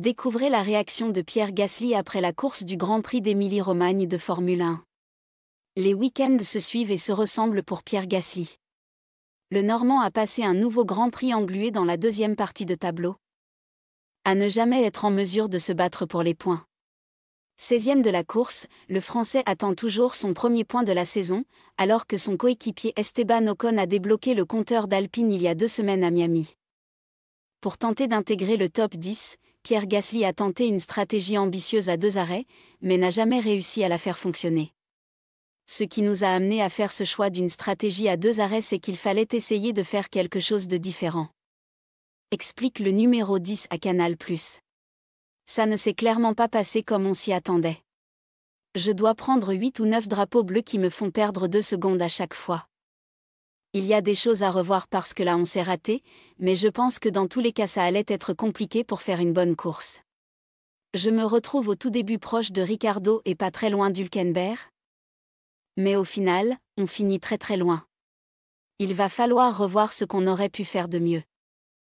Découvrez la réaction de Pierre Gasly après la course du Grand Prix d'Émilie-Romagne de Formule 1. Les week-ends se suivent et se ressemblent pour Pierre Gasly. Le Normand a passé un nouveau Grand Prix englué dans la deuxième partie de tableau. À ne jamais être en mesure de se battre pour les points. 16e de la course, le Français attend toujours son premier point de la saison, alors que son coéquipier Esteban Ocon a débloqué le compteur d'Alpine il y a deux semaines à Miami. Pour tenter d'intégrer le top 10, Pierre Gasly a tenté une stratégie ambitieuse à deux arrêts, mais n'a jamais réussi à la faire fonctionner. Ce qui nous a amené à faire ce choix d'une stratégie à deux arrêts, c'est qu'il fallait essayer de faire quelque chose de différent. Explique le numéro 10 à Canal ⁇ Ça ne s'est clairement pas passé comme on s'y attendait. Je dois prendre 8 ou 9 drapeaux bleus qui me font perdre 2 secondes à chaque fois. Il y a des choses à revoir parce que là on s'est raté, mais je pense que dans tous les cas ça allait être compliqué pour faire une bonne course. Je me retrouve au tout début proche de Ricardo et pas très loin d'Hulkenberg. Mais au final, on finit très très loin. Il va falloir revoir ce qu'on aurait pu faire de mieux.